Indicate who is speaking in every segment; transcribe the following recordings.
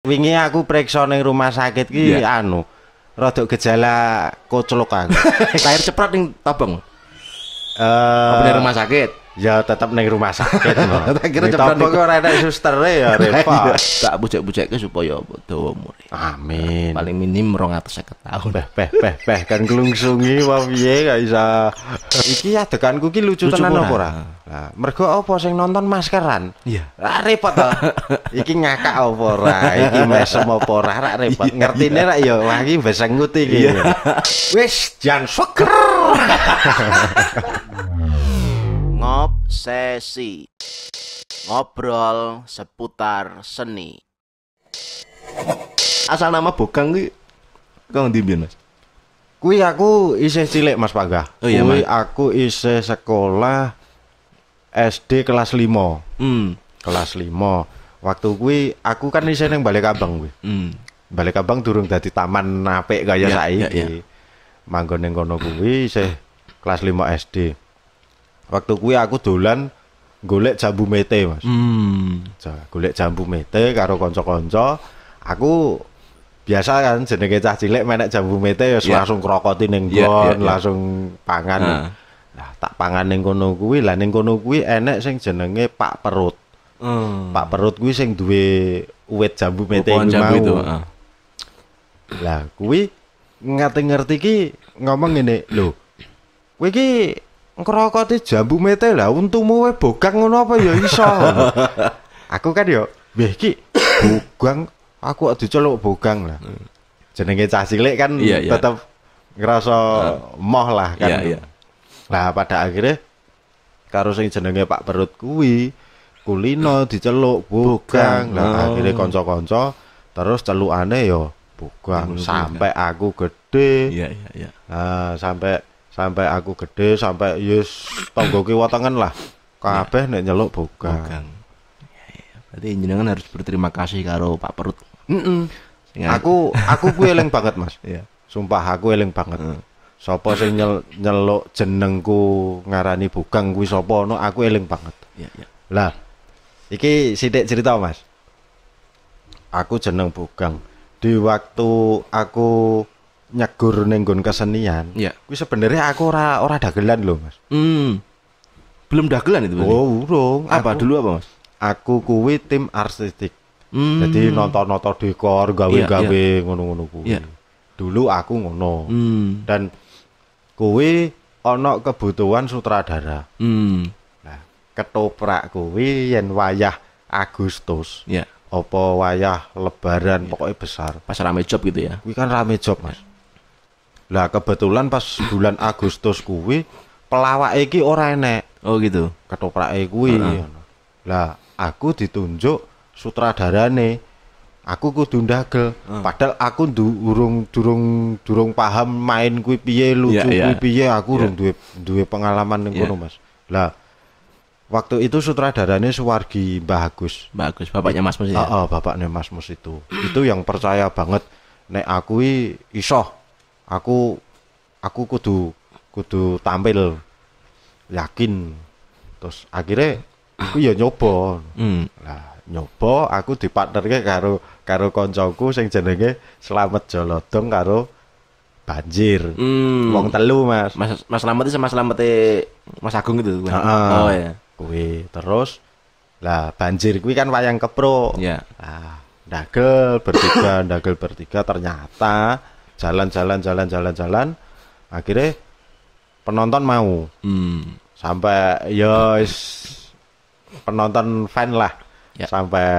Speaker 1: Wingi aku periksa ning rumah sakit ki yeah. anu rada gejala koclok aku. Lahir ceprot ning tabeng. Eh uh, rumah sakit. Ya tetap neng rumah sakit no. E, ya, nah, iya. Tak kira jam berapa kok ada suster ya repot. Tak bujek-bujek ke supaya dawa umur Amin. Paling minim 250 tahun. Beh beh beh beh kan kelungsungi, wae piye gak bisa. Iki adeganku ki lucu, tenan apa ora? Ah. Lah mergo apa sing nonton maskeran? Iya. Lah repot to. Iki ngakak apa ora? Iki mesem apa ora? Rak repot. Iya, Ngertine iya. rak ya wah iki beseng nguti iki. Wis jan seger. Ngob sesi Ngobrol seputar seni Asal nama Bogang ki kang ndi Mas? Kui aku isih cilik Mas Pagah. Oh, iya, Kui aku isih sekolah SD kelas 5. Hmm. Kelas 5. Waktu kui aku kan isih ning balik abang kuwi. Hmm. Balai abang durung dadi taman nape kaya yeah, saiki. Yeah, yeah. Manggon ning kono kuwi isih kelas 5 SD waktu kuwi aku dolan golek jambu mete mas hmm. golek jambu mete karo konco-konco aku biasa kan jenenge cah cilik menek jambu mete ya yeah. langsung krokoti ning yeah, yeah, yeah. langsung pangan nah. nah tak pangan ning kono kuwi lah ning kono kuwi enek sing jenenge pak perut hmm. pak perut kuwi sing duwe uwit jambu mete kuwi mau itu, uh. lah kuwi ngerti-ngerti ki ngomong ini lho kuwi ki ngerokok jambu mete lah untumu we bogang ngono apa ya iso. aku kan yo, ya, weh ki bogang aku diceluk bogang lah. Hmm. Jenenge cah cilik kan yeah, yeah. tetep ngerasa uh, moh lah kan. Yeah, yeah. Lah pada akhirnya karo sing jenenge Pak Perut kuwi kulino diceluk bogang, bogang. lah oh. akhirnya konco-konco terus celukane yo ya bogang sampai aku gede. Iya, iya, iya. Nah, sampai sampai aku gede sampai yes tonggo watangan lah kabeh nek nyeluk bogang. Ya, ya. Berarti jenengan harus berterima kasih karo Pak Perut.
Speaker 2: Aku aku ku eling
Speaker 1: banget, Mas. Iya. Sumpah aku eling banget. Sopo sing nyel, nyeluk jenengku ngarani bugang kuwi sapa no aku eling banget. Iya, iya. Lah, iki sithik cerita, Mas. Aku jeneng bugang. Di waktu aku nyegur nenggon kesenian. Iya. Kuwi sebenarnya aku ora ora dagelan loh, Mas. Hmm. Belum dagelan itu berarti. Oh, urung. Apa aku, dulu apa, Mas? Aku kuwi tim artistik. Hmm. Jadi nonton-nonton dekor, gawe-gawe yeah, yeah. ngono-ngono kuwi. Yeah. Dulu aku ngono. Hmm. Dan kuwi ono kebutuhan sutradara. Hmm. Nah, ketoprak kuwi yen wayah Agustus. Iya. Yeah. Apa wayah lebaran yeah. pokoknya besar. Pas rame job gitu ya. Kuwi kan rame job, Mas. Lah kebetulan pas bulan Agustus kuwi pelawak iki ora enek. Oh gitu. ketoprak e kuwi. Uh -huh. Lah aku ditunjuk sutradarane. Aku kudu ndagel. Uh. Padahal aku durung durung durung paham main kuwi piye, lucu yeah, yeah. kuwi piye, aku yeah. duwe duwe pengalaman ning yeah. Mas. Lah waktu itu sutradaranya Suwargi Mbah Agus. Mbah Agus, bapaknya Mas Mus ya. Heeh, bapaknya Mas Mus itu. itu yang percaya banget nek aku iso aku aku kudu kudu tampil yakin terus akhirnya aku ya nyoba hmm. lah nyoba aku di ke karo karo koncoku sing jenenge selamat Jolodong karo banjir hmm. wong telu mas mas mas selamat sama Slamet Mas Agung itu kan? oh ya kui terus lah banjir kui kan wayang kepro ya yeah. nah, dagel bertiga dagel bertiga ternyata jalan jalan jalan jalan jalan akhirnya penonton mau hmm. sampai ya penonton fan lah ya. sampai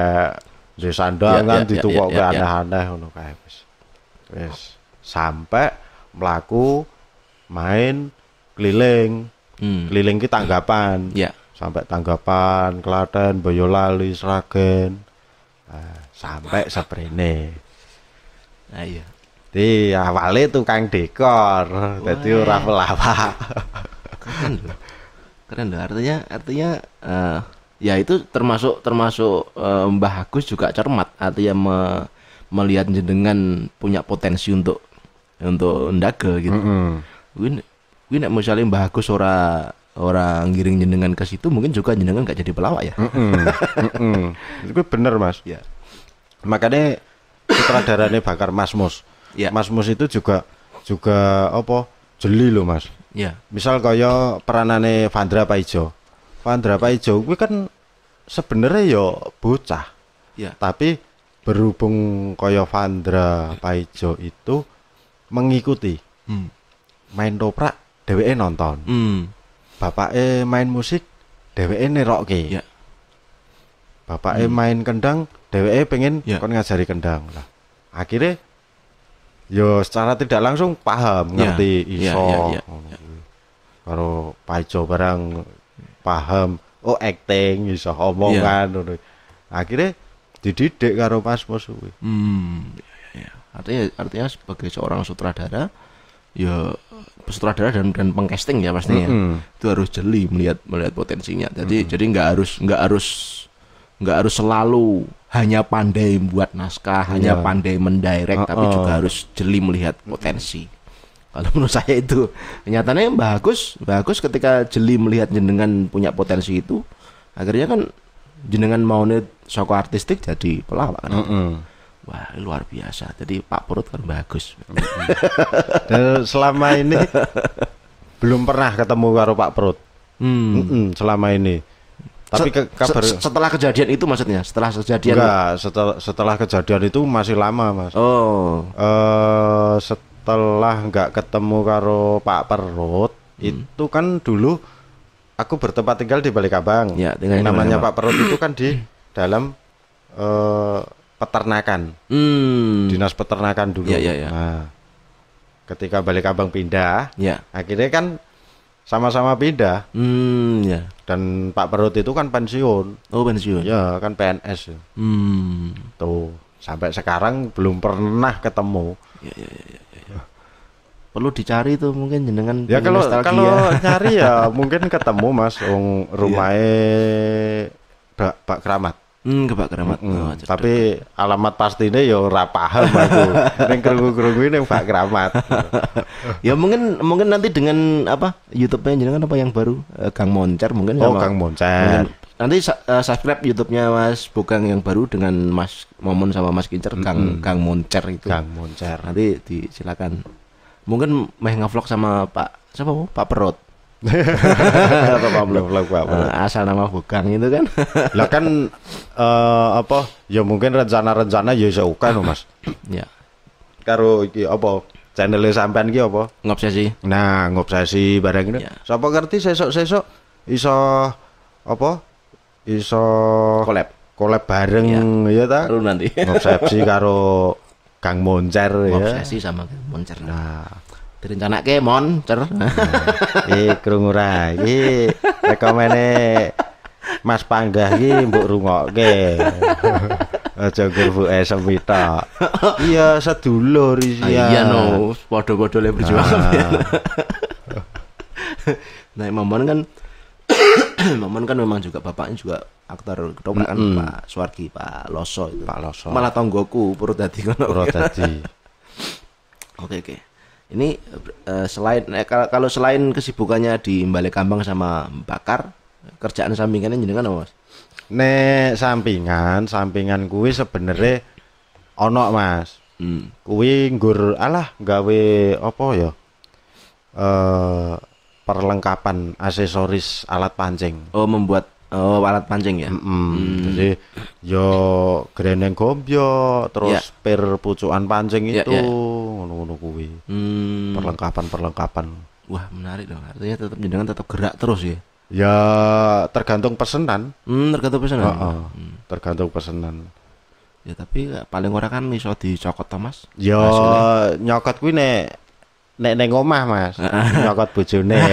Speaker 1: di sandangan ya, ya, ya, ditukok ya, ya, ya, aneh-aneh sampai melaku main keliling hmm. keliling kita tanggapan ya. sampai tanggapan Klaten Boyolali Sragen nah, sampai Sabrene nah iya di awalnya tukang dekor, jadi ora iya. pelawak. Keren loh. Keren loh. Artinya artinya uh, ya itu termasuk termasuk uh, Mbah Agus juga cermat artinya me, melihat jenengan punya potensi untuk untuk ndaga gitu. Mm -hmm. Win win misalnya Mbah Agus ora orang giring jenengan ke situ mungkin juga jenengan gak jadi pelawak ya. Mm -hmm. mm -hmm. Itu bener mas. Ya. Makanya sutradaranya bakar Mas Mus ya. Mas Mus itu juga juga apa jeli loh Mas Iya. misal kaya peranane Vandra Paijo Vandra Paijo gue kan sebenarnya yo ya bocah Iya. tapi berhubung kaya Vandra Paijo itu mengikuti hmm. main toprak DWE nonton hmm. bapak e main musik DWE nerokke Iya. bapak e hmm. main kendang DWE pengen ya. kon ngajari kendang lah akhirnya yo secara tidak langsung paham yeah. ngerti ya, ya, iso yeah, yeah, yeah, yeah. karo paijo barang paham oh acting iso omongan ya. yeah. akhirnya dididik karo Mas Mus hmm, artinya artinya sebagai seorang sutradara ya sutradara dan dan pengcasting ya pastinya mm -hmm. itu harus jeli melihat melihat potensinya jadi mm -hmm. jadi nggak harus nggak harus nggak harus selalu hanya pandai buat naskah, yeah. hanya iya. pandai mendirect, uh, uh. tapi oh. juga harus jeli melihat potensi. Kalau menurut saya itu kenyataannya yang bagus, bagus ketika jeli melihat jenengan punya potensi itu, akhirnya kan jenengan mau nih soko artistik jadi pelawak kan. Mm hmm Wah luar biasa. Jadi Pak perut kan bagus. Mm hmm Dan selama ini belum pernah ketemu karo Pak perut Mm. Mm selama ini
Speaker 2: tapi ke kabar se setelah
Speaker 1: kejadian itu maksudnya, setelah kejadian Enggak, setelah setelah kejadian itu masih lama, Mas. Oh. Eh setelah nggak ketemu karo Pak Perut, hmm. itu kan dulu aku bertempat tinggal di Balikabang. Ya, namanya Pak Perut itu kan di dalam eh peternakan. Hmm. Dinas peternakan dulu. Ya, ya, ya. Nah, ketika Balikabang pindah, ya. akhirnya kan sama-sama pindah. Hmm, ya. Dan Pak Perut itu kan pensiun. Oh, pensiun. Ya, kan PNS. Hmm. Tuh, sampai sekarang belum pernah ketemu. Ya, ya, ya, ya. ya. Perlu dicari tuh mungkin dengan Ya kalau nostalgia. kalau nyari ya mungkin ketemu Mas Wong um, Pak Kramat. Hmm, kebak keramat. Hmm, oh, tapi alamat pastinya ya ora paham aku. Ning kerungu krungu ini Pak Keramat. ya mungkin mungkin nanti dengan apa YouTube-nya jenengan apa yang baru Kang eh, Moncer mungkin Oh, Kang Moncer. nanti uh, subscribe YouTube-nya Mas Bukang yang baru dengan Mas Momon sama Mas Kincer -hmm. Kang Kang Moncer itu. Kang Moncer. Nanti di silakan. Mungkin meh ngevlog sama Pak siapa Pak Perot. apa eh, asal nama bukan gitu kan lah kan uh, apa ya mungkin rencana-rencana ya iso bukan Mas ya karo iki apa channelnya sampean iki apa ngobsesi nah ngobsesi barang ini ya. sapa ngerti sesok-sesok iso apa iso collab collab bareng ya, ya ta Lalu nanti ngobsesi karo Kang Moncer ya. ngobsesi ya sama Kang Moncer nah direncanake mon cer. ih nah, kerungu ra. Iki rekomene Mas Panggah iki mbok ke Aja ngurbuke semita. Iya sedulur iki. Ah, iya ya. no, podo podo le berjuang, ah. Nah, momen kan momen kan memang juga bapaknya juga aktor ketoprak kan mm. Pak Suwargi, Pak Loso itu. Pak Loso. Malah tonggoku kan kono. Purwodadi. Oke, oke. Ini uh, selain eh, kalau selain kesibukannya di Balai Kambang sama bakar, kerjaan sampingannya jenengan apa, Mas? Nek sampingan, sampingan kuwi sebenarnya ono, Mas. Hmm. Kuwi nggur alah gawe apa ya? Eh uh, perlengkapan aksesoris alat pancing. Oh, membuat Oh, alat pancing ya. Mm -hmm. hmm. Jadi yo greneng gombyo terus yeah. per pucuan pancing yeah, itu ya. ngono-ngono yeah. kuwi. Hmm. Perlengkapan-perlengkapan. Wah, menarik dong. Artinya tetap jenengan tetap gerak terus ya. Ya, tergantung pesenan, Mm, tergantung pesenan. Oh, oh. Mm. Tergantung pesenan. Ya tapi paling orang kan iso dicokot to, Mas. Ya nyokot kuwi nek nek neng omah, Mas. nyokot bojone.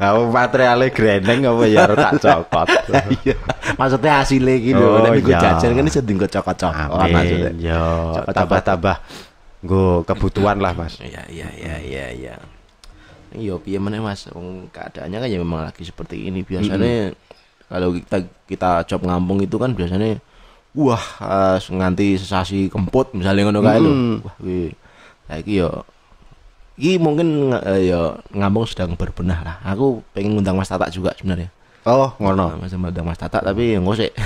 Speaker 1: kamu ale greneng apa ya ora tak cokot. Iya. Maksudnya hasilnya gitu Oh, Tapi iya. gue jajan kan ini sedih gue cokot-cokot maksudnya. Yo, iya. tambah-tambah gue kebutuhan lah, Mas. Iya, iya, iya, iya, iya. Yo piye mana Mas, keadaannya kan ya memang lagi seperti ini biasanya mm kalau kita kita cop ngampung itu kan biasanya wah uh, nganti sesasi kemput misalnya ngono kayak lu. Wah, wih. Lagi yo ini mungkin uh, ya ngambung sedang berbenah lah. Aku pengen ngundang Mas Tata juga sebenarnya. Oh, ngono. Nah, Mas ngundang Mas Tata tapi yang gue sih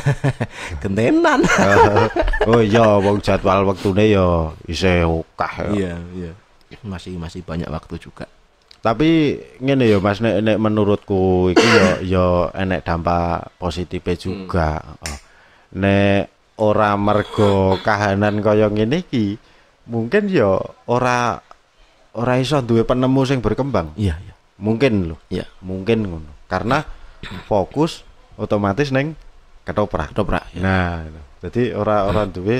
Speaker 1: Kentenan. oh, oh iya, wong jadwal waktu deh yo ya isih oke ya. Iya, iya. Masih masih banyak waktu juga. Tapi ngene ya Mas nek, nek menurutku itu yo ya, yo enek dampak positif juga. Hmm. Oh. Nek ora mergo kahanan koyong ini ki mungkin ya ora ora iso duwe penemu sing berkembang. Iya, iya. Mungkin loh. Iya. Mungkin ngono. Karena fokus otomatis neng ketoprak. Ketoprak. Iya. Nah, jadi orang-orang duwe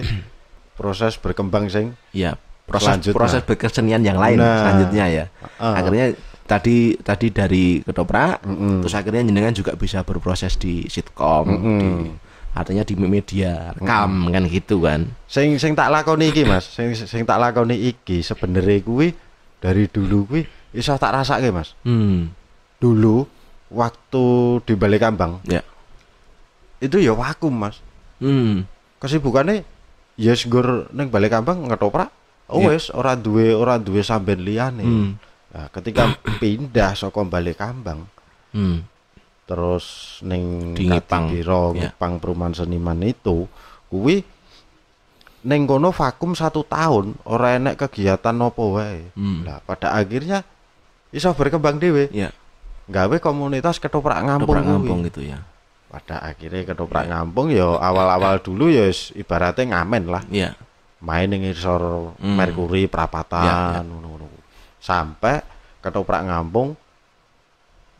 Speaker 1: proses berkembang sing Iya, proses proses berkesenian yang lain nah, selanjutnya ya. Uh, Akhirnya tadi tadi dari ketoprak uh, terus akhirnya jenengan juga bisa berproses di sitkom uh, artinya di media rekam kan gitu kan sing sing tak lakoni iki Mas sing sing tak lakoni iki sebenarnya gue dari dulu kuwi iso tak rasake Mas hmm. dulu waktu di balai kambang ya itu ya vakum Mas hmm. kesibukannya ya yes, neng balai kambang ngetoprak oh yeah. orang ora duwe dua duwe samben liyane hmm. nah, ketika pindah saka balai kambang hmm. terus neng di Ngepang, Kiro, yeah. perumahan seniman itu kuwi neng kono vakum satu tahun ora enek kegiatan nopo wae hmm. lah pada akhirnya iso berkembang dewe ya. gawe komunitas ketoprak ngampung ketoprak ngampung gitu ya pada akhirnya ketoprak iya. ya. ngampung yo awal-awal dulu ya ibaratnya ngamen lah ya. main dengan sor hmm. merkuri perapatan ya, ya. sampai ketoprak ngampung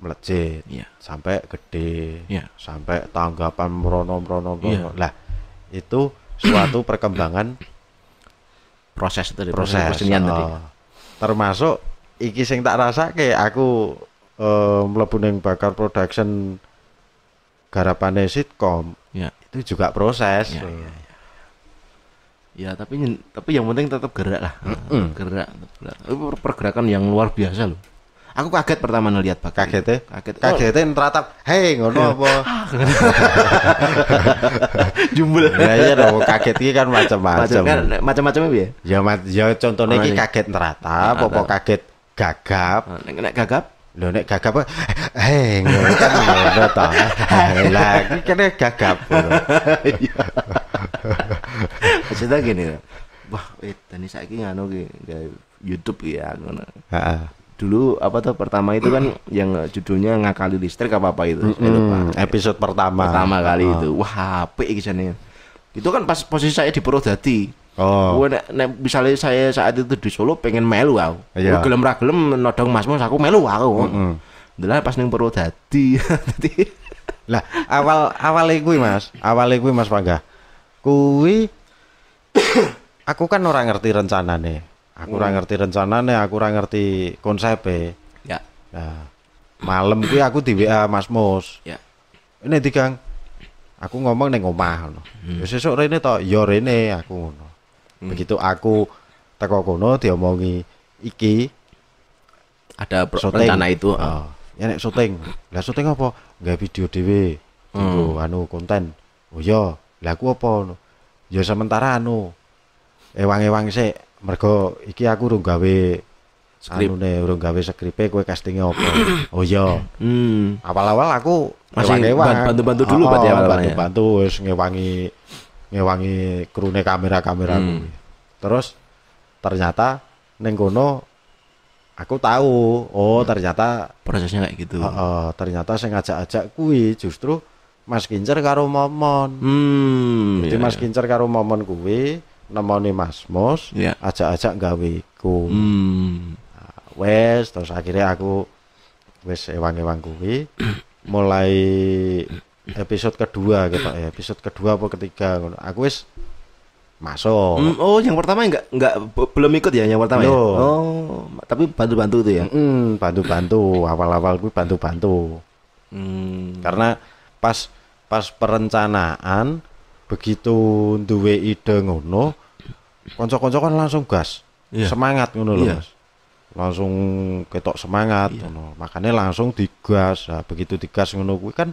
Speaker 1: melejit ya. sampai gede ya. sampai tanggapan merono merono ya. lah itu suatu perkembangan proses itu proses kesenian tadi. termasuk iki sing tak rasa kayak aku uh, mlebu ning bakar production garapane sitkom ya. itu juga proses ya, ya, ya. ya tapi tapi yang penting tetap gerak lah mm -mm. gerak, gerak. pergerakan yang luar biasa loh Aku kaget pertama ngeliat pak Kaget ya? Kaget. Kaget ya oh. neratap. Hei, ngono apa? Jumbul. Ya iya dong, kaget ini kan macam-macam. macam kan? macam-macamnya ya, Ya ya contohnya ini kaget neratap, ah, apa kaget gagap? Ah, nek, gagap lo nek gagap hei ngono kan ngono ta. Lah iki gagap. Maksudnya gini, wah, eh, tani ini nganu ki YouTube ya ngono dulu apa tuh pertama itu kan yang judulnya ngakali listrik apa apa itu mm -hmm. lupa. episode pertama pertama kali oh. itu wah HP kisahnya itu kan pas posisi saya di Purwodadi Oh. Gue nek, misalnya saya saat itu di Solo pengen melu aku. Yeah. Iya. Gue gelem ragelem gelem nodong Mas Mas aku melu aku. Mm -hmm. pas neng Purwodadi. Dadi lah awal awalnya gue Mas, awalnya gue Mas Pangga. kui aku kan orang ngerti rencana nih Aku ora hmm. ngerti rencanane, aku ora ngerti konsepe. Ya. Nah, malam kuwi aku di WA Mas Mus. Ya. Ini di Kang. Aku ngomong ning omah ngono. Ya hmm. sesuk rene to, ya rene aku ngono. Hmm. Begitu aku teko kono diomongi iki ada rencana itu. Oh. Ya nek syuting. Lah syuting apa? Nggak video dhewe. Hmm. anu konten. Oh iya, lah aku apa? Ya sementara anu ewang-ewang sik mereka, iki aku urung gawe skrip anu urung gawe skripe kowe castingnya apa oh iya hmm. awal-awal aku masih bantu-bantu dulu oh, berarti ah, awal ya? bantu-bantu wis ngewangi ngewangi krune kamera-kamera hmm. terus ternyata neng kono aku tahu oh ternyata prosesnya kayak gitu uh, uh, ternyata saya ngajak-ajak kui justru Mas Kincer karo Momon hmm, jadi iya, Mas Kincer iya. karo Momon kui nemoni Mas Mos, yeah. ajak-ajak gawe ku. Hmm. Nah, wes terus akhirnya aku wes ewang-ewang kuwi mulai episode kedua gitu ya. Episode kedua apa ketiga aku wes masuk. Mm, oh, yang pertama enggak enggak belum ikut ya yang pertama Loh. ya. Oh, tapi bantu-bantu tuh ya. Mm, bantu-bantu awal-awal gue bantu-bantu. Mm. Karena pas pas perencanaan begitu duwe ide ngono konco-konco kan langsung gas yeah. semangat ngono loh yeah. mas langsung ketok semangat yeah. ngono makanya langsung digas nah, begitu digas ngono gue kan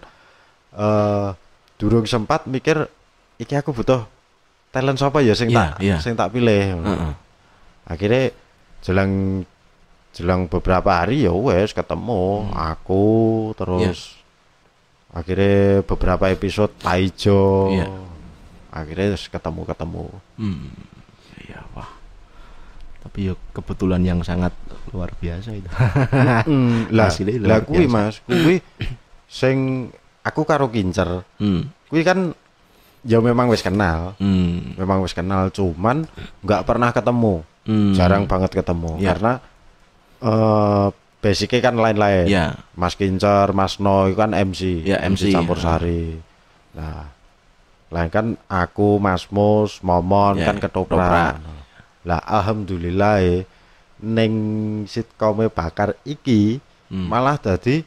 Speaker 1: uh, durung sempat mikir iki aku butuh talent siapa ya sing yeah, tak yeah. sing tak pilih uh -uh. akhirnya jelang jelang beberapa hari ya wes ketemu hmm. aku terus yeah. akhirnya beberapa episode Taijo yeah akhirnya terus ketemu ketemu hmm. iya wah tapi yuk ya kebetulan yang sangat luar biasa itu lah lah kui mas kui sing aku karo kincer hmm. kui kan ya memang wis kenal hmm. memang wis kenal cuman nggak pernah ketemu hmm. jarang banget ketemu ya. karena uh, basicnya kan lain-lain ya. mas kincer mas no itu kan MC ya, MC, MC campur sari hmm. nah lah kan aku Mas Mus, Momon yeah, kan ya, ketoprak. Lah alhamdulillah e ning sitcome Bakar iki hmm. malah dadi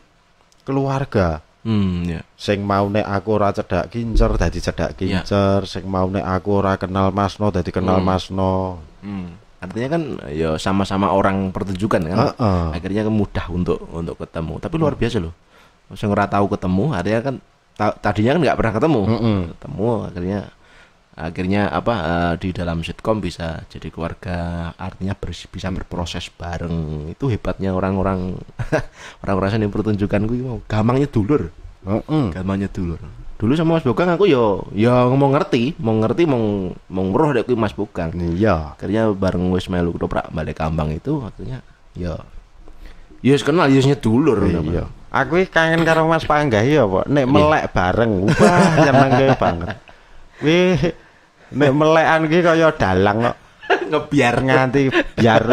Speaker 1: keluarga. Hmm, yeah. Sing maune aku ora cedak kincer dadi cedak ya. kincer, yeah. sing maune aku ora kenal Masno dadi kenal hmm. Masno. Hmm. Artinya kan ya sama-sama orang pertunjukan kan. Uh -uh. Akhirnya kan mudah untuk untuk ketemu. Tapi luar biasa loh. Sing ora tahu ketemu artinya kan tadinya kan nggak pernah ketemu mm -mm. ketemu akhirnya akhirnya apa uh, di dalam sitkom bisa jadi keluarga artinya ber, bisa berproses bareng itu hebatnya orang-orang orang-orang yang gue mau gamangnya dulur mm -mm. gamangnya dulur dulu sama Mas Bukan aku yo yo mau ngerti mau ngerti mau mau meroh dek Mas Bogang iya akhirnya bareng wis melu ketoprak balik kambang itu akhirnya yo yes kenal yesnya dulur iya. Aku kangen karo Mas Panggahi ya, Pak. Nek iya. melek bareng, wah seneng gue banget. wih nek melekan ki kaya dalang kok. Ngebiar nganti biar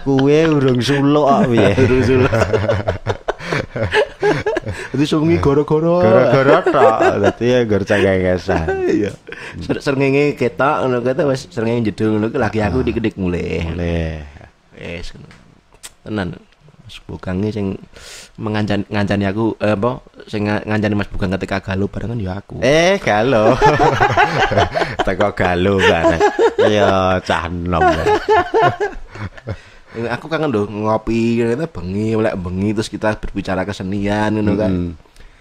Speaker 1: Kue urung suluk kok piye. Urung suluk. Jadi sungi goro-goro. Goro-goro tok. jadi ya gor cangkengesan. Iya. Srengenge ketok ngono kata wis srengenge jedul ngono lagi aku ah. dikedik mulai. Mulai. Wis ngono. Tenan. Sebukange yang menganjani nganjani aku eh, apa sing nganjani Mas Bugang ketika galau barengan ya aku. Eh, galau. Teko galau bareng. Ya cah nom. aku kangen loh ngopi ngene bengi oleh bengi terus kita berbicara kesenian gitu kan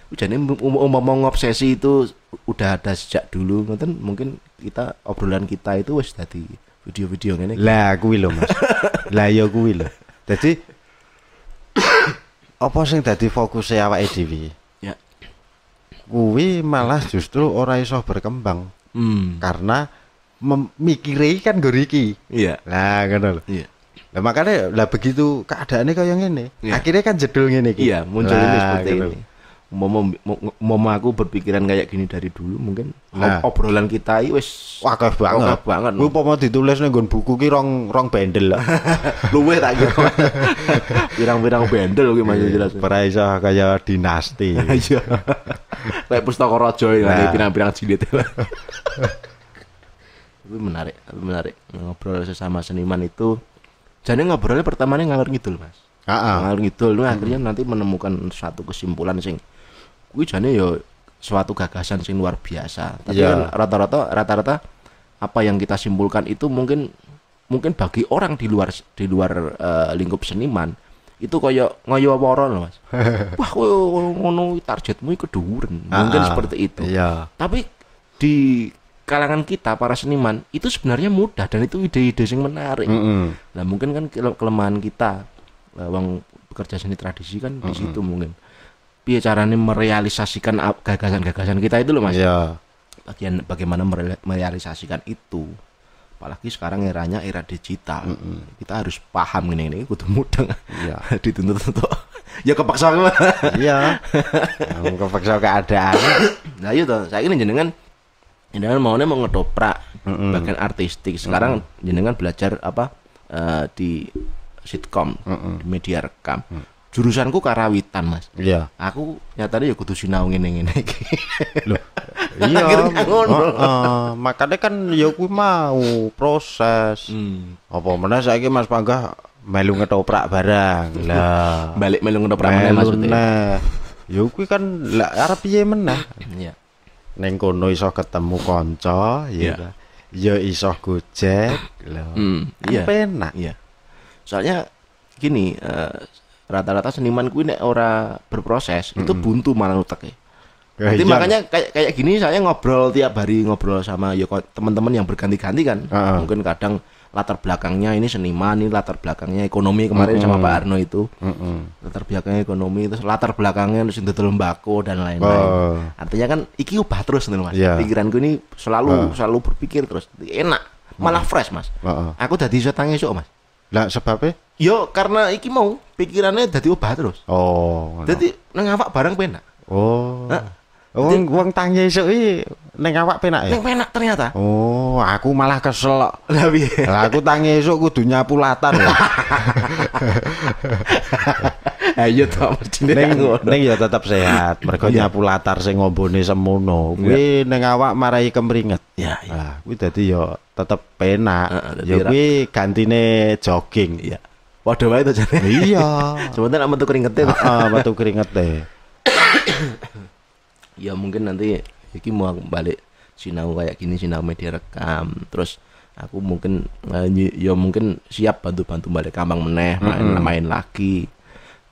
Speaker 1: Ujane umum ngobsesi ngomong obsesi itu udah ada sejak dulu ngoten mungkin kita obrolan kita itu wis dadi video-video ngene. lah kuwi lho mas lah ya kuwi lho. jadi apa sing dadi fokuse awake dhewe ya kuwi malah justru ora iso berkembang hmm. karena memikiri kan iya lah ngono lho iya lah makanya lah begitu keadaannya kayak gini ya. akhirnya kan jedul gini iya muncul ini seperti ini Momo, mau aku berpikiran kayak gini dari dulu mungkin nah. obrolan kita itu wes wakaf banget. wakaf banget. gue pomo ditulis nih buku ki rong rong bendel lah. Luwe tak kira. Pirang-pirang bendel kuwi masih iya, jelas. peraisa kayak dinasti. Iya. Kayak pustaka rojo ya nah. pirang-pirang jilid. Itu menarik, menarik. Ngobrol sesama seniman itu jadi ngobrolnya pertamanya ngalor ngidul, Mas. ah. Ngalor gitu lu hmm. akhirnya nanti menemukan satu kesimpulan sing kuwi jane ya suatu gagasan sing luar biasa. Tapi yeah. kan rata-rata rata-rata apa yang kita simpulkan itu mungkin mungkin bagi orang di luar di luar uh, lingkup seniman itu koyo ngoyo woro loh mas wah ngono targetmu keduren ah, mungkin ah. seperti itu iya. tapi di kalangan kita para seniman itu sebenarnya mudah dan itu ide-ide yang menarik mm -hmm. nah mungkin kan kelemahan kita wong bekerja seni tradisi kan mm -hmm. di situ mungkin piye carane merealisasikan gagasan-gagasan kita itu loh Mas. Iya. Bagian bagaimana merealisasikan itu. Apalagi sekarang eranya era digital. Mm -hmm. Kita harus paham ini ini kudu mudeng. Iya. Dituntut untuk ya kepaksa iya kepaksa keadaan nah itu iya saya ini jenengan jenengan maunya mau ngedoprak mm -hmm. bagian artistik sekarang mm -hmm. jenengan belajar apa uh, di sitkom mm -hmm. di media rekam mm -hmm jurusanku karawitan mas iya aku ya tadi ya kudu sinau ngene ngene iki lho iya ngono uh, makanya kan ya kuwi mau proses hmm. apa meneh saiki Mas Panggah melu ngetoprak barang lah balik melu ngetoprak meneh maksudnya nah ya kuwi kan lah arep piye meneh iya ning kono iso ketemu kanca ya yeah. ya iso gojek lho hmm, kan iya penak iya soalnya gini uh, rata-rata seniman kuwi nek ora berproses mm-hmm. itu buntu malah ya. Jadi ya, makanya kayak kayak gini saya ngobrol tiap hari ngobrol sama ya teman-teman yang berganti-ganti kan. uh ah, -huh. Ah. Mungkin kadang latar belakangnya ini seniman, ini latar belakangnya ekonomi kemarin uh sama Pak Arno itu. uh Latar belakangnya ekonomi terus latar belakangnya terus itu lembako dan lain-lain. Uh. Artinya kan iki ubah terus nih Mas. Yeah. Pikiranku ini selalu uh. selalu berpikir terus. Enak, malah fresh Mas. uh -huh. Aku udah bisa tangi esuk Mas. Lah sebabnya Yo karena iki mau pikirannya jadi ubah terus. Oh. Jadi no. nang awak barang penak. Oh. Nah, uang oh, wong tangnya esuk neng awak penak ya. Neng penak ternyata. Oh, aku malah kesel. Lah Lah aku tangga itu gue dunia pulatan. Ya. Ayo to mestine neng neng ya tetap sehat. mereka iya. nyapu latar sing ngombone semono. Kuwi iya. neng awak marai kemringet. Ya. gue iya. kuwi dadi tetap tetep penak. Ya kuwi gantine jogging. Iya. Waduh wae to jane. Iya. Sebentar amat tuh keringet teh. Heeh, metu keringet teh. Ah, ah, ya mungkin nanti iki mau balik sinau kayak gini sinau media rekam terus aku mungkin eh, ya mungkin siap bantu-bantu balik kambang meneh main, mm -hmm. main lagi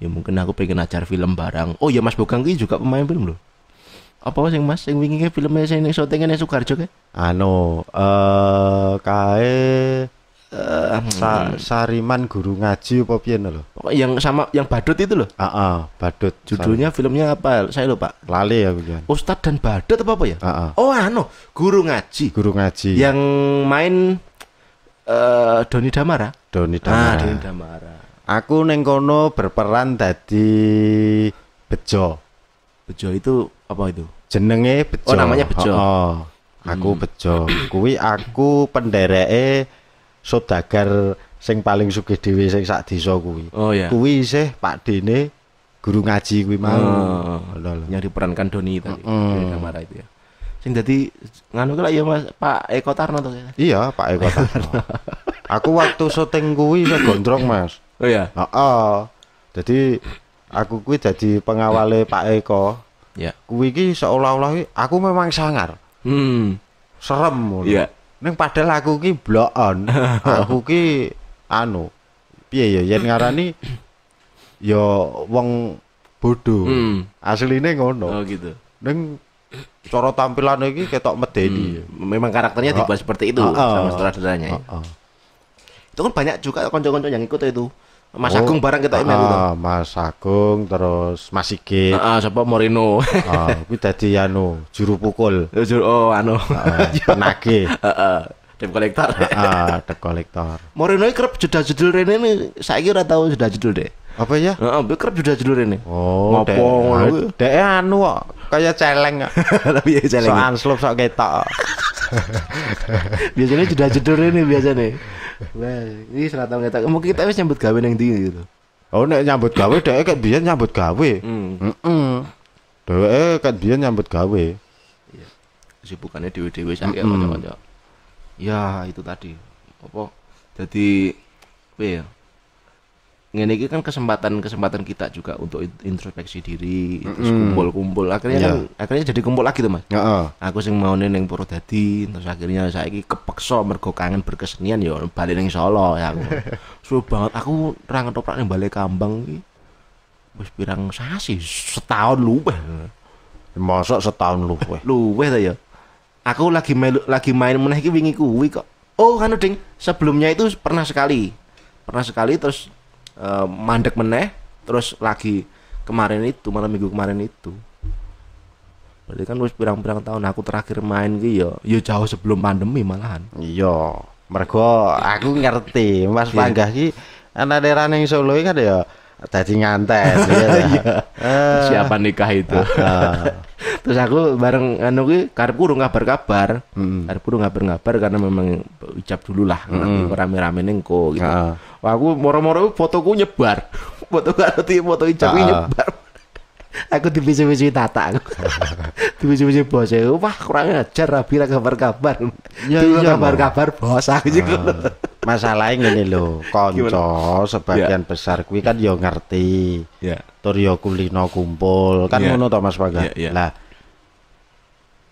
Speaker 1: ya mungkin aku pengen ajar film barang oh ya Mas Bogang ki juga pemain film loh apa sih mas yang wingi filmnya saya ini syutingnya Soekarjo ke anu eh kae uh, sa hmm. Sariman Guru Ngaji apa piye lho. Pokok oh, yang sama yang Badut itu loh. Heeh, uh -uh, Badut. Judulnya filmnya apa? Saya lupa. Lali ya bukan. Ustad dan Badut apa apa ya? Uh -uh. Oh, anu, Guru Ngaji. Guru Ngaji. Yang main uh, Doni Damara. Doni ah, Damara. Ah, Doni Damara. Aku neng kono berperan tadi Bejo. Bejo itu apa itu? Jenenge Bejo. Oh, namanya Bejo. Oh, oh. Aku hmm. Bejo. Kuwi aku pendereke sodagar sing paling sugih dhewe sing sak desa kuwi. Oh iya. Kuwi isih Pak dini guru ngaji kuwi mau. Oh, oh, oh. lho, lho. Doni tadi. Mm. Damara iya, itu ya. Sing dadi nganu kuwi ya Mas Pak Eko Tarno to. Iya, Pak Eko Tarno. aku waktu syuting kuwi iso gondrong, Mas. Oh iya. Heeh. Jadi aku kuwi jadi pengawale Pak Eko. Ya. Yeah. Kuwi iki seolah-olah aku memang sangar. Hmm. Serem ngono. Yeah. Neng padahal aku ki blok on. aku ki anu. Piye ya yen ngarani ya wong bodoh. Hmm. Asline ngono. Oh gitu. Neng cara tampilan iki ketok medeni. Hmm. Memang karakternya oh. seperti itu oh, oh, sama sutradaranya. Oh, oh. Itu kan banyak juga konco-konco yang ikut itu. Mas oh, Agung barang kita email uh, ah, Mas Agung terus Mas Sigit. Heeh, uh, sapa Morino. Heeh, ah, uh, kuwi dadi anu juru pukul. Eh, juru oh anu. Uh, penagih. Heeh. Dep kolektor. Heeh, dep kolektor. Morino kerep jeda jedul rene saiki ora tau jeda jedul deh. Apa ya? Heeh, nah, bekerja juda judul ini. Oh, ngopo ngono Dek e anu kok kaya celeng Tapi ya celeng. Sok anslup sok ketok. biasanya judul judur ini biasanya. Wah, ini serata ngetok. ketok. Mungkin kita wis nyambut gawe ning ndi gitu. Oh, nek nyambut gawe dek e kayak biyen nyambut gawe. Heeh. Hmm. Mm. Dheweke kayak biyen nyambut gawe. Iya. Sibukane dhewe-dhewe sak ya kanca-kanca. Ya, itu tadi. Apa? Jadi, ya ngene iki kan kesempatan-kesempatan kita juga untuk introspeksi diri, mm kumpul-kumpul. Akhirnya yeah. kan akhirnya jadi kumpul lagi tuh, Mas. Uh -uh. Aku sing maune ning dadi terus akhirnya saiki kepeksa mergo kangen berkesenian ya bali ning Solo ya aku. Suwe banget aku ra ngetoprak ning Balai Kambang iki. Wis pirang sasi setahun lupa masa setahun lupa lupa ta ya. Aku lagi melu, lagi main meneh iki wingi kuwi kok. Oh, kan ding, sebelumnya itu pernah sekali. Pernah sekali terus uh, mandek meneh terus lagi kemarin itu malam minggu kemarin itu berarti kan wis pirang berang tahun aku terakhir main gitu yo ya, yo ya jauh sebelum pandemi malahan iya mergo aku ngerti Mas bangga iya. ki anak daerah yang Solo kan ya tadi nganten ya. Iya. Eh. Siapa nikah itu? Ah, ah terus aku bareng anu ki karepku urung kabar-kabar hmm. karepku urung kabar-kabar karena memang ucap dulu lah hmm. rame-rame ning ko gitu uh. Wah, aku moro-moro fotoku nyebar foto karo ti foto ucap uh. nyebar aku dibisi-bisi tata aku dibisi-bisi bos ya wah kurang ajar rabi lah kabar-kabar ya, iya, kabar-kabar ya. bos aku juga masalahnya ngene lho kanca sebagian yeah. besar kuwi kan yo ya ngerti yeah. tur yo kulino kumpul kan yeah. ngono to Mas Pak. yeah, yeah. lah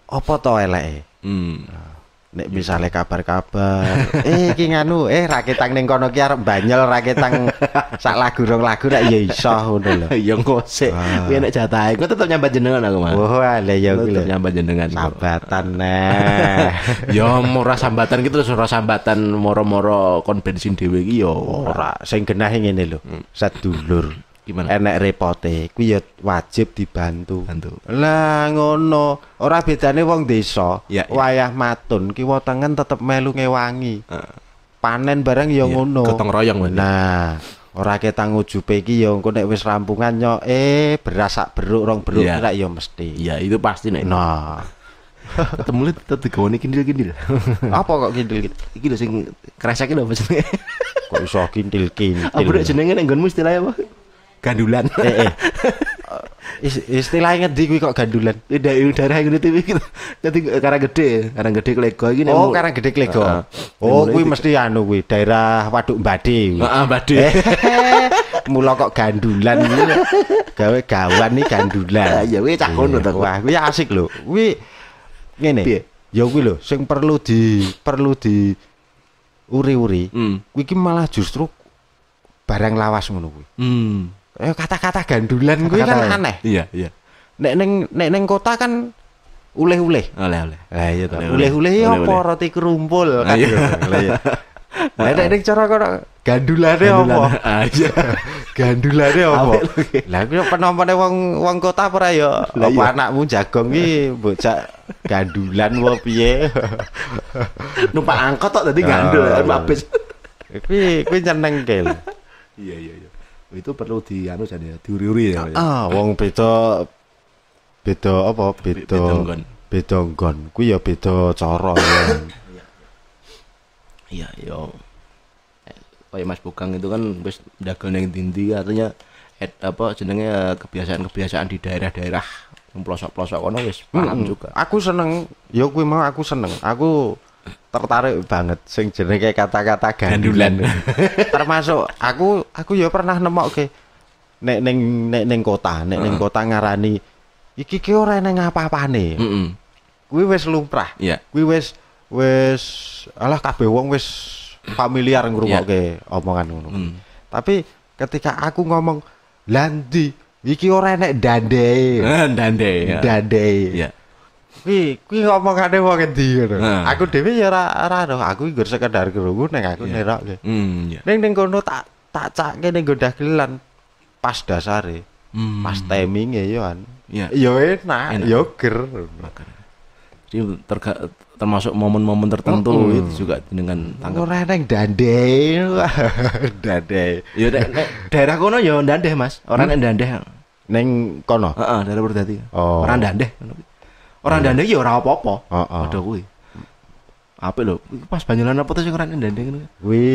Speaker 1: apa to eleke? Hmm. Nah, nek misalnya kabar-kabar, eh iki nganu, eh raketang ning kono ki arep banyol raketang sak lagu rong lagu nek ya iso ngono lho. Ya ngosek. Kuwi ah. nek jatahe, kok tetep nyambat jenengan aku mah. Wah, lha ya kuwi lho. Nyambat jenengan. Sambatan neh. ya ora sambatan ki gitu terus ora sambatan moro-moro kon bensin dhewe ki ya ora. Sing genah ngene lho. Hmm. Sedulur. Gimana? Enek eh, repote, kuwi ya wajib dibantu. Bantu. Lah ngono, ora bedane wong deso, ya, ya, wayah matun kiwa tengen tetep melu ngewangi. Uh. Panen bareng ya, ya ngono. Gotong royong bener. Nah, ora ketang ujupe iki ya engko nek wis rampungan yo eh beras sak beruk rong beruk ya. ya mesti. Ya itu pasti nek. Nah. ketemu lid tetep digawani kintil-kintil apa kok kintil-kintil iki lho sing kresek lho apa jenenge kok iso kintil-kintil apa jenenge nek nggonmu istilahnya apa gandulan. Eh, eh. istilahnya di kuwi kok gandulan. Udah eh, daerah yang TV gitu. Nanti karang gede, karena gede klego iki Oh, karena gede klego. Uh, oh, kui mesti anu kuwi daerah Waduk badi Heeh, Mbade. Eh, Mula kok gandulan Gawe gawan nih gandulan. Ya kuwi takut, eh, ngono Wah, kuwi asik lo Kuwi ngene. Ya kui lo sing perlu di perlu di uri-uri. kui hmm. Kuwi malah justru barang lawas menunggu Hmm eh kata-kata gandulan gue kan aneh. Iya, iya. Nek neng nek neng kota kan uleh-uleh. Oleh-oleh. Lah iya to. Uleh-uleh ya apa roti kerumpul nah, kan. Lah iya. iya. Lah nek ning cara kono gandulane apa? Ah, iya. Gandulane apa? Iya. Lah kuwi penompone wong wong kota apa ya? Iya. Apa anakmu jagong ki bocah gandulan apa piye? Numpak angkot tok tadi gandul habis. Nah, kan, kuwi kuwi nyeneng kel. Iya iya iya itu perlu di anu jadi ya, diuri-uri ya, ya. Ah, wong beda beda apa? Beda beda nggon. Kuwi ya beda cara ya. Iya, iya. iya, yo. Kayak Mas Bukang itu kan wis dagang ning dindi artinya et, apa jenenge eh, kebiasaan-kebiasaan di daerah-daerah pelosok-pelosok kono wis paham -hmm. juga. Aku seneng, yo kuwi mau aku seneng. Aku tertarik banget sing kayak kata-kata gandulan. Termasuk aku aku ya pernah nemokke nek neng nek neng kota, nek neng kota ngarani iki ki ora ning apa-apane. Heeh. Mm Kuwi wes, lumrah. Yeah. Kuwi wis wis alah kabeh wong wis familiar ngrungokke yeah. omongan ngono. Mm. Tapi ketika aku ngomong landi iki ora enek dade, dade, Dandee. Yeah. Wi, kuwi ngomongane wong endi ngono. Nah. Aku dhewe ya ora ora ro, aku iki sekedar krungu ning aku yeah. nerokke. Mm, yeah. Ning ning kono tak tak cakke ning gondah gelilan pas dasare. Mm. Pas timinge yo an. Iya. ya enak, yo ya ger. Jadi terga, termasuk momen-momen tertentu mm -hmm. itu juga dengan tanggap. Ora neng dande. dande. Ya nek daerah kono yo ya dande Mas. Ora hmm? neng Neng kono? Heeh, daerah berarti Oh. Ora dandeh. Orang hmm. dandeng ya orang apa-apa. Heeh. Oh, oh. Padha kuwi. Apa lo? Pas banyolan apa si orang dandeng Kuwi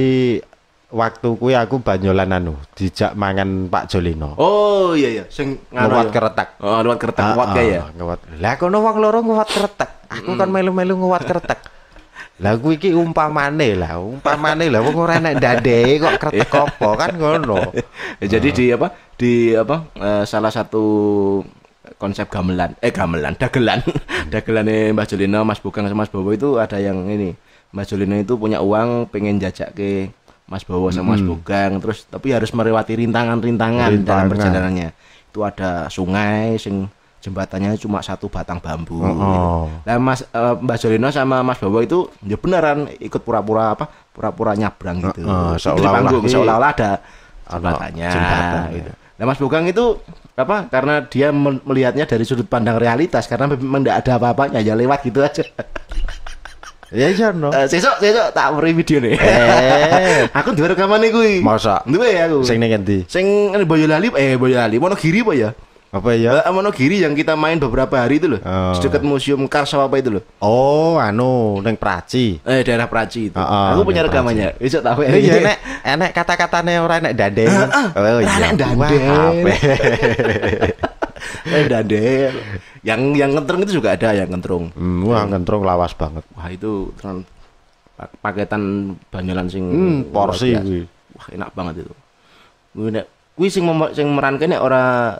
Speaker 1: waktu ya aku banyolan anu dijak mangan Pak Jolino. Oh iya iya sing ngawat ya? keretak. Oh ngawat keretak ngawat kayak ya. Ngawat. Lah kono wong loro ngawat keretak. Aku kan hmm. melu-melu ngawat keretak. Lah kuwi iki umpamane lah, umpamane lah wong ora enek ndadeke kok kretek apa kan ngono. Jadi di apa? Di apa? Uh, salah satu konsep gamelan eh gamelan dagelan hmm. dagelan nih Mbak Julina Mas Bukan sama Mas Bowo itu ada yang ini Mbak Julina itu punya uang pengen jajak ke Mas Bowo sama Mas hmm. Bukang terus tapi harus melewati rintangan-rintangan dalam perjalanannya itu ada sungai sing jembatannya cuma satu batang bambu oh. gitu. Nah, Mas uh, eh, Mbak Jolino sama Mas Bowo itu ya beneran ikut pura-pura apa? pura-pura nyabrang gitu. Uh, uh, seolah-olah seolah-olah ada jembatannya, jembatan, gitu. Nah, Mas Bugang itu apa karena dia melihatnya dari sudut pandang realitas karena memang tidak ada apa-apanya ya lewat gitu aja ya iya no uh, eh, sesok sesok tak beri video nih eh. aku dua rekaman nih gue masa dua ya aku sing nengenti sing Boyolali eh Boyolali mau giri apa ya apa ya Uh, Amonogiri yang kita main beberapa hari itu loh oh. dekat museum Kars apa itu loh oh anu neng Praci eh daerah Praci itu oh, oh, aku punya rekamannya bisa tahu ya iya nek enek kata-katanya orang enek dandel ah, oh iya enek dandel eh dandel yang yang kentrung itu juga ada yang kentrung hmm, wah yang, kentrung lawas banget wah itu paketan banyolan sing hmm, porsi wah enak banget itu gue sing sing merankannya orang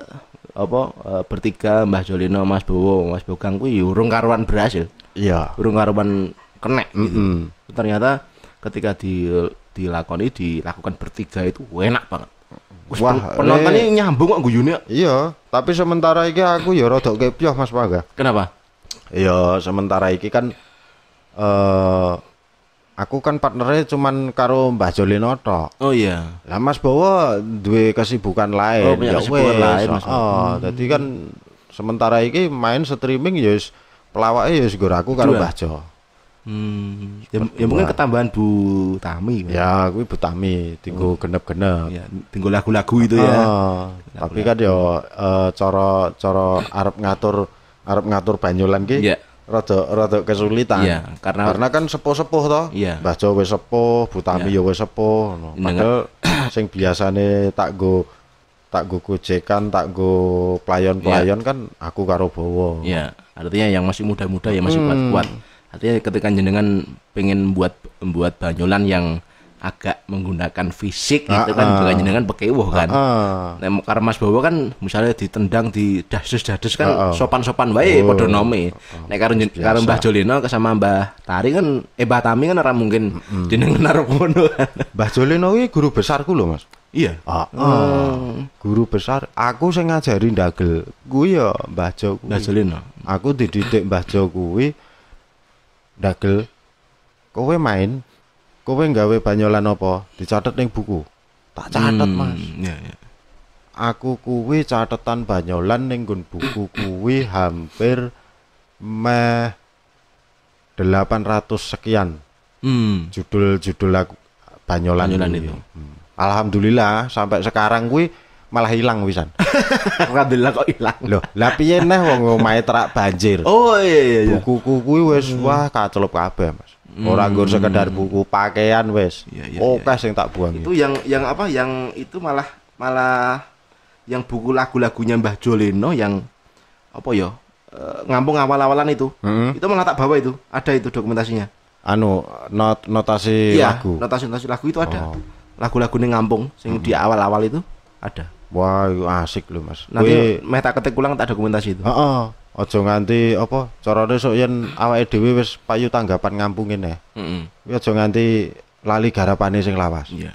Speaker 1: apa uh, bertiga Mbah Jolino, Mas Bowo, Mas Bogang kuwi ya urung karuan berhasil. Ya. Iya. Urung karuan kena gitu. mm Ternyata ketika di dilakoni dilakukan bertiga itu enak banget. Wah, penonton ini eh. nyambung kok guyune. Iya, tapi sementara iki aku ya rada kepyoh Mas Paga. Kenapa? Iya, sementara iki kan eh uh, Aku kan partnernya cuman karo Mbah Jolino tok. Oh iya. Lah Mas Bowo duwe kesibukan lain. Oh, punya ya kesibukan lain Mas. Oh, hmm. kan sementara iki main streaming ya wis pelawake ya wis aku karo Mbah Jo. Hmm. Ya, ya, mungkin ketambahan Bu Tami. Ya, oh. iya, oh, kan? Ya, kuwi Bu Tami tinggo oh. Eh, genep-genep. Ya, tinggo lagu-lagu itu oh, ya. Lagu tapi kan yo uh, cara cara arep ngatur arep ngatur banyolan ki. Yeah rada rada kesulitan. Iya, karena karena kan sepuh-sepuh toh. Iya. Mbah Jo wis sepuh, Butami ya wis sepuh no. Padahal sing biasane tak go tak go gojekan, tak go playon playon ya. kan aku karo Bowo. Iya, artinya yang masih muda-muda ya masih hmm. kuat-kuat. Hmm. Artinya ketika jenengan pengen buat buat banyolan yang agak menggunakan fisik gitu ah, gitu kan ah, juga jenengan woh ah, kan. nah, karena Mas Bowo kan misalnya ditendang di dados-dados kan ah, ah. sopan-sopan wae oh, padha nome. Nek karo karo Mbah Jolino sama Mbah Tari kan eh Mbah Tami kan ora mungkin mm jenengan arep ngono kan. Mbah Jolino kuwi guru besarku loh Mas. Iya. Ah, hmm. Guru besar aku sing ngajari ndagel kuwi ya Mbah Jo kuwi. Mbah Jolino. Aku dididik Mbah Jo kuwi ndagel kowe main kowe nggawe banyolan apa dicatet ning buku tak catet hmm, mas iya, iya. aku kuwi catetan banyolan ning nggon buku kuwi hampir meh 800 sekian hmm. judul-judul aku banyolan, banyolan itu. Hmm. Alhamdulillah sampai sekarang kuwi malah hilang wisan. Alhamdulillah kok hilang. Loh, lah piye neh wong omahe terak banjir. Oh iya iya. iya. Buku-buku kuwi wis hmm. wah kacelup kabeh, Mas. Hmm. Orang gue sekedar buku pakaian wes. Ya, ya, Oke oh, ya, sing tak buang. Itu yang yang apa yang itu malah malah yang buku lagu-lagunya Mbah Jolino yang apa ya? Uh, ngampung awal-awalan itu. Hmm. Itu malah tak bawa itu. Ada itu dokumentasinya. Anu not notasi ya, lagu. notasi notasi lagu itu ada. Oh. Lagu-lagu ning ngampung sing hmm. di awal-awal itu ada. Wah, asik loh Mas. Nanti Wee. tak ketik ulang tak dokumentasi itu. Heeh. Oh, oh. Ojo nganti apa carane sok yen awake dhewe wis payu tanggapan ngampung ngene. Ya. Heeh. Mm Ojo nganti lali garapane sing lawas. Iya.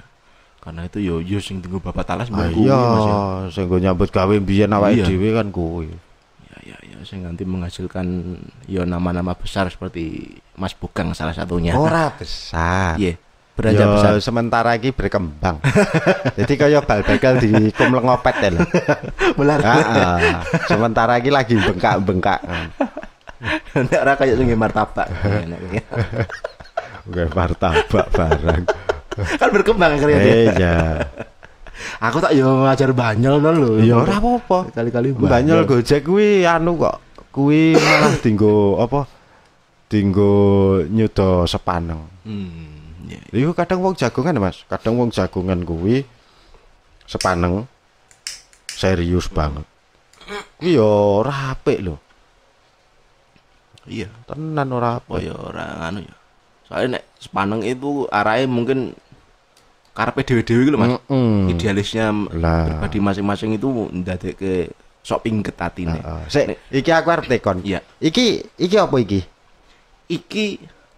Speaker 1: Karena itu yo yo sing tunggu Bapak Talas ah, mbah iya, kuwi Mas. Iya, sing go nyambut gawe biyen awake iya. dhewe kan kuwi. Ya ya ya sing nanti menghasilkan yo nama-nama besar seperti Mas Bukang salah satunya. Ora besar. Iya. Yeah. Beranjak Yo, besar. sementara ini berkembang. Jadi kaya bal bekel di kum lengopet ya Belar. Ah, ah. sementara ini lagi bengkak-bengkak. Nek ora kaya sing martabak. Oke, martabak barang. kan berkembang akhirnya eh, Iya. Aku tak yo ngajar banyol no lho. Ya ora apa-apa. Kali-kali banyol. banyol Gojek kuwi anu kok. Kuwi malah dinggo apa? Dinggo nyuda sepaneng. Hmm. Iya. Yeah. Iku kadang wong jagongan, Mas. Kadang wong jagongan kuwi sepaneng serius banget. Iya, ora apik lo, Iya, tenan ora apa oh, ya ora anu ya. Soalnya nek sepaneng itu arahe mungkin karepe dewi dewi gitu Mas. Mm -mm. Idealisnya lah. pribadi masing-masing itu ndadekke sok pingket atine. Heeh. Uh, Sik, iki aku arep tekon. Iya. Iki iki apa iki? Iki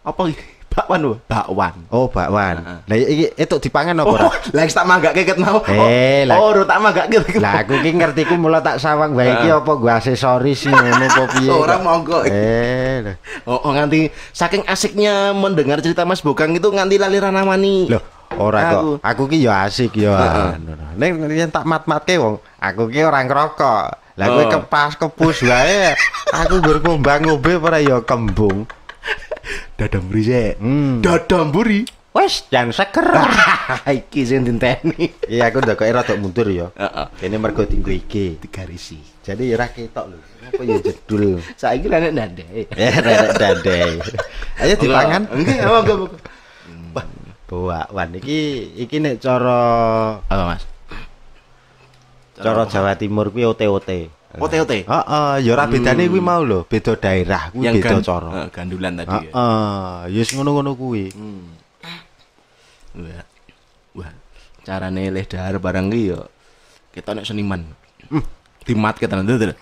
Speaker 1: apa iki? bakwan lho bakwan oh bakwan lah iki itu dipangan apa ora oh, lagi lah tak manggake keket mau eh lah. oh tak keket. lah aku kini ngerti ku mulai tak sawang bae iki apa gua aksesoris ngono apa piye ora monggo eh oh, oh nganti saking asiknya mendengar cerita Mas Bogang itu nganti lali ranamani lho ora kok aku ki ya asik ya ning yen tak mat-matke wong aku kini ora ngrokok lah kowe oh. kepas kepus wae aku gur kumbang ngombe ora ya, kembung buri sih. Hmm. buri Wes, jangan seker. iki sing dinteni. Iya, aku ndak kok rada mundur ya. Heeh. Kene mergo tinggu iki tiga risi. Jadi ya ora ketok lho. Apa ya jedul. Saiki nek ndandai. Eh, nek ndandai. Ayo dipangan. Nggih, monggo monggo. Hmm. Wah, bawakan iki iki nek cara apa, Mas? Cara Jawa Timur kuwi ote-ote. OT-OT. Oh, oh, Heeh, uh, ya ora bedane kuwi mau lho, beda daerah kuwi beda cara. Uh, gandulan tadi uh, ya. Heeh, ya ngono-ngono kuwi. Hmm. Wah. Wah, carane leh dahar barang ki yo. Ya kita nek seniman. Hmm. Timat kita nanti lho.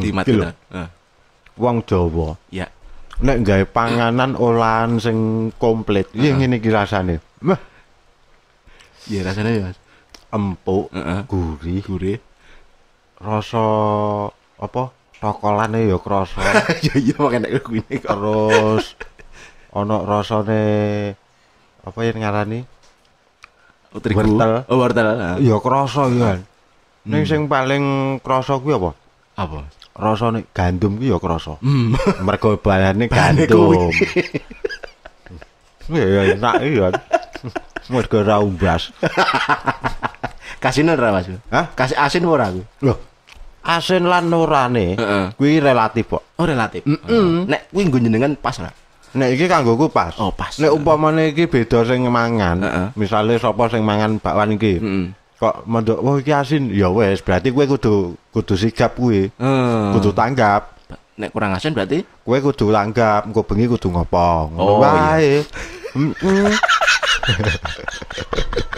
Speaker 1: Timat hmm, kita. Heeh. Wong Jawa. Ya. Nek gawe panganan olahan sing komplit, iki iya, ngene iki rasane. Wah. Ya rasane ya, Empuk, uh gurih, gurih rasa apa tokolane ya kroso ya iya, iya makan nek kuwi terus ana rasane apa yang ngarani oh, terigu wortel oh wortel ya kroso ya kan hmm. ning sing paling kroso kuwi apa apa rasane gandum kuwi ya kroso hmm. mergo bahane gandum ya enak ya mergo ra umbas kasine ora Mas hah kasih asin ora aku. Loh, asin lan nurane kuwi relatif kok. Oh relatif. Heeh. Oh. Nek kuwi nggo jenengan pas lah. Nek iki kanggoku pas. Oh, pas. Nek umpamane iki beda sing mangan, Heeh. misale sapa sing mangan bakwan iki. Kok mendok Oh iki asin, ya wes. berarti kowe kudu kudu sigap kuwi. Eh. Kudu tanggap. Nek kurang asin berarti Kowe kudu tanggap, engko bengi kudu ngopong. Oh, iya. Heeh.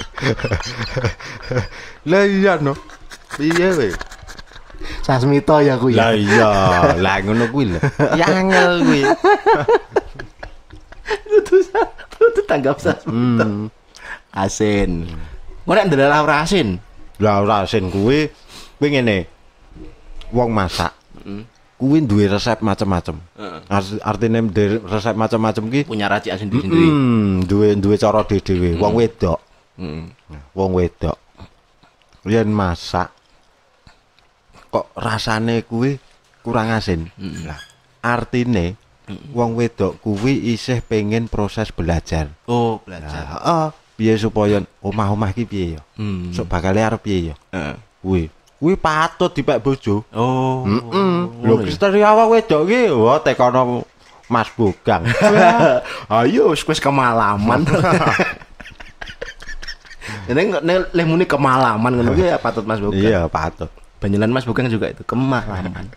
Speaker 1: Lah iya no. Piye weh? Sasmito ya kuwi. Lah iya, lah ngono kuwi lho. Ya angel kuwi. Itu tanggap Sasmito. Hmm, asin. Ngono hmm. nek ndelalah ora asin. Lah ora asin kuwi kuwi ngene. Wong masak. kui hmm. Kuwi duwe resep macam-macam. Heeh. Artine resep macam-macam ki punya racik asin sendiri Hmm, duwe duwe cara dhewe-dhewe. Wong wedok. Heeh. Wong wedok. Yen masak kok rasane kuwi kurang asin. Mm Lah, artine mm wong wedok kuwi isih pengen proses belajar. Oh, belajar. Nah, heeh, piye supaya omah-omah ki piye ya? Mm. Sok bakale arep piye ya? Heeh. Kuwi kuwi patut dipak bojo. Oh. Heeh. -hmm. Oh, Lho awak wedok ki wah tekono Mas bugang, Ayo iya, wis kemalaman. Ini nek lemune kemalaman ngono ya patut Mas bugang Iya, patut banyolan Mas bukan juga itu Kemah hmm.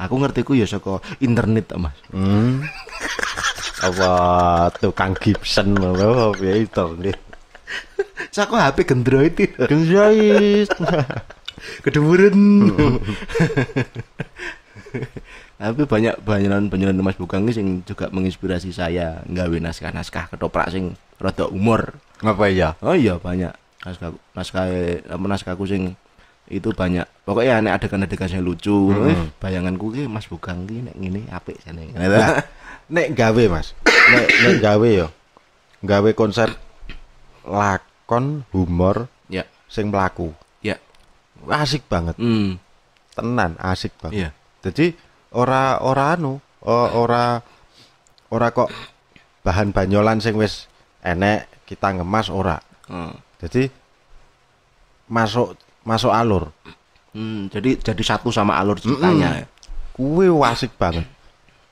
Speaker 1: Aku ngerti ku ya soko internet Mas. Hmm. Apa tukang Gibson lho ya saya Saka HP gendroid. Gendroid. Keduburan. tapi banyak banyolan banyolan Mas Bukang sing juga menginspirasi saya nggawe naskah-naskah ketoprak sing rada umur. Apa iya? Oh iya banyak naskah naskah apa naskahku sing itu banyak pokoknya aneh adegan-adegan yang lucu hmm. bayanganku ki Mas Bugang ki nek ngene apik jane nah, nek gawe Mas nek nek gawe yo gawe konser lakon humor ya sing pelaku ya asik banget hmm. tenan asik banget ya. jadi ora ora anu ora ora kok bahan banyolan sing wes enek kita ngemas ora hmm. jadi masuk masuk alur. Hmm, jadi jadi satu sama alur ceritanya. Mm Kue wasik banget.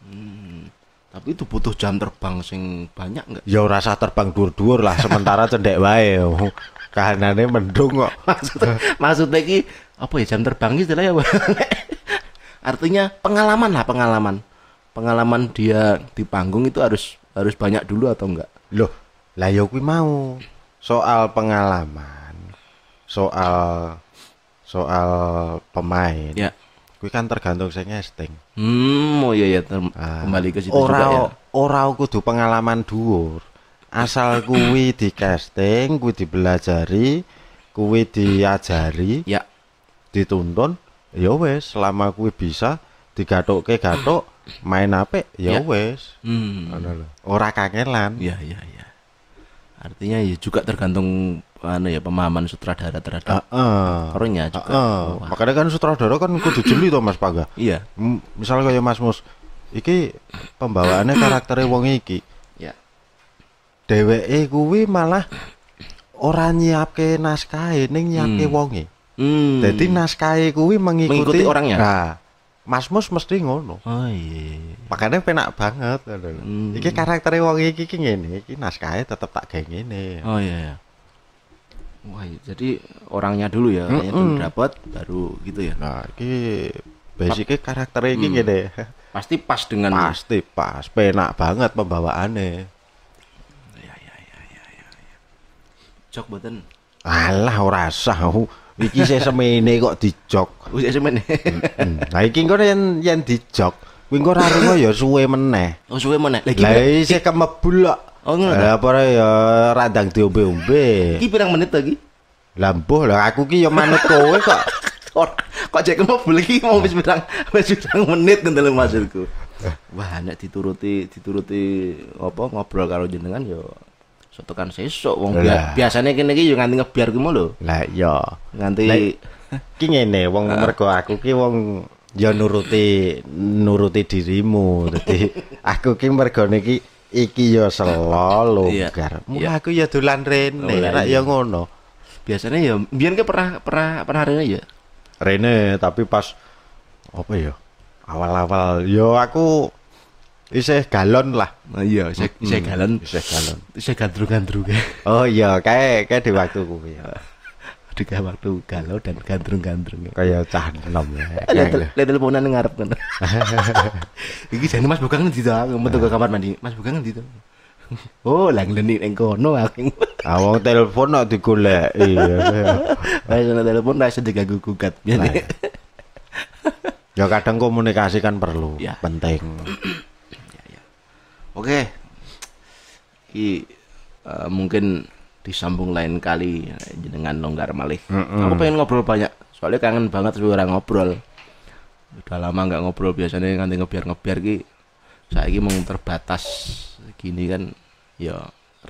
Speaker 1: Hmm, tapi itu butuh jam terbang sing banyak nggak? Ya rasa terbang dur-dur lah sementara cendek wae. ini mendung kok. Masuk maksudnya ki apa ya jam terbang lah ya Artinya pengalaman lah pengalaman. Pengalaman dia di panggung itu harus harus banyak dulu atau enggak? Loh, lah ya mau. Soal pengalaman, soal soal pemain. Ya. Kui kan tergantung saya casting. Hmm, oh iya ya ah, kembali ke situ ora, juga ya. Ora kudu pengalaman dhuwur. Asal kuwi di casting, kuwi dibelajari, kuwi diajari, ya. dituntun, ya wes selama kuwi bisa digatokke gatok main ape, ya, ya. wes. Hmm. Ora lan ya, ya ya Artinya ya juga tergantung anu ya pemahaman sutradara terhadap uh, uh, juga. Uh, uh. Makanya kan sutradara kan kudu jeli to Mas Paga. Iya. M misalnya kayak Mas Mus, iki pembawaannya karakternya wong iki. Iya. Dheweke kuwi malah ora nyiapke naskah ning nyiapke hmm. wonge. Hmm. Jadi naskah kuwi mengikuti, mengikuti orangnya. Nah, Mas Mus mesti ngono. Oh iya. iya, iya. Makanya penak banget. Hmm. Iki karakternya wong iki kengen, ngene, iki naskahe tetap tak gawe ngene. Oh iya. iya. Wah, iya. jadi orangnya dulu ya, mm -mm. dulu dapat baru gitu ya. Nah, ini basicnya karakternya ini hmm. gini Pasti pas dengan Pasti pas, penak banget pembawaannya. Ya ya ya ya ya. Jok boten. Alah ora sah Iki saya semene kok dijok. Wis oh, semene. Nah iki engko yang yen dijok, kuwi engko ra ya suwe meneh. Oh suwe meneh. Lah iki saya kemebul Oh ngono. Lah apa ya radang diombe-ombe. Iki pirang menit lagi? Lampuh lah aku ki ya manut kowe kok. kok cek mau beli mau wis pirang wis pirang menit ngono maksudku. Wah, nek dituruti dituruti apa ngobrol karo jenengan ya soto kan sesuk wong biar, biasanya kene iki yo ya nganti ngebiar ki lho. Lah iya. Nganti ki ngene wong ah. mergo aku ki wong ya nuruti nuruti dirimu. Dadi aku ki mergo niki iki yo ya selo longgar. Iya. Mula iya. aku ya dolan rene, rak oh, iya, ya ngono. Biasanya ya mbiyen ke pernah pernah pernah rene ya. Rene tapi pas apa ya? Awal-awal yo ya aku isih galon lah. Nah, iya, isih galon. Isih galon. Isih gandrung-gandrung. oh iya, kayak kayak di waktu kuwi. ketika waktu galau dan gandrung-gandrung kayak cah enom ya gitu. lihat teleponan ngarep kan iki jane Mas Bogang ndi to mau ke kamar mandi Mas bukan nanti to Oh, lagi lenik ning kono aku. Ah, telepon nak digolek. Iya. Wis ana telepon ra sedek gugat. Ya. ya kadang komunikasi kan perlu, ya. penting. ya, ya. Oke. Okay. I, uh, eh, mungkin disambung lain kali dengan longgar malih. Mm -hmm. Aku pengen ngobrol banyak. Soalnya kangen banget suara ngobrol. Udah lama nggak ngobrol biasanya nganti ngebiar-ngebiar ki. Saya ini mau terbatas gini kan. Ya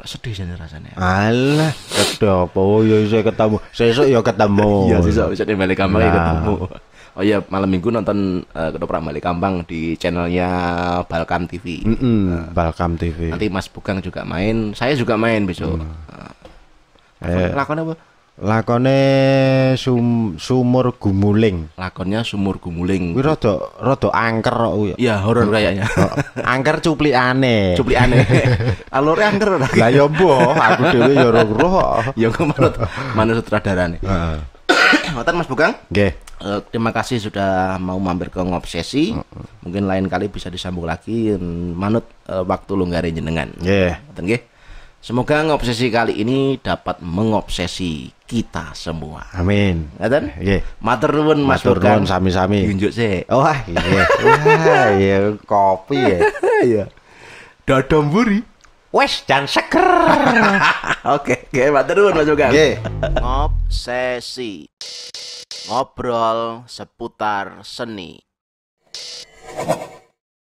Speaker 1: sedih sih rasanya. Alah, kedopo oh, ya iya, saya ketemu. Saya sok ya ketemu. Iya, sok bisa di balik kamar ya ketemu. Oh iya, malam minggu nonton uh, Ketoprak Balik Kambang di channelnya Balkam TV. Mm hmm uh, nah. Balkam TV. Nanti Mas Bugang juga main, saya juga main besok. Mm. Uh, Lakonnya eh, apa? Lakonnya sum, sumur gumuling. Lakonnya sumur gumuling. Wih roto, rodo angker kok ya. Iya, horor hmm. kayaknya. Oh, angker cupli aneh, cupli aneh. Alur angker Lah ya bo, aku dhewe ya ora roh. Ya kok manut manut sutradarane. Heeh. Ngoten Mas Bukang? Nggih. Uh, terima kasih sudah mau mampir ke ngobsesi. Uh, uh. Mungkin lain kali bisa disambung lagi mm, manut uh, waktu lunggare jenengan. Nggih. Yeah. Ngoten nggih. Semoga ngobsesi kali ini dapat mengobsesi kita semua. Amin. Ngaten? Ya, nggih. Iya. Matur nuwun Mas Matur nuwun sami-sami. Yunjuk sik. Oh, iya. Wah, iya kopi ya. Iya. Dodom buri. Wes Jan seger. Oke, nggih matur nuwun Mas Sugeng. Nggih. Iya. Ngobsesi. Ngobrol seputar seni.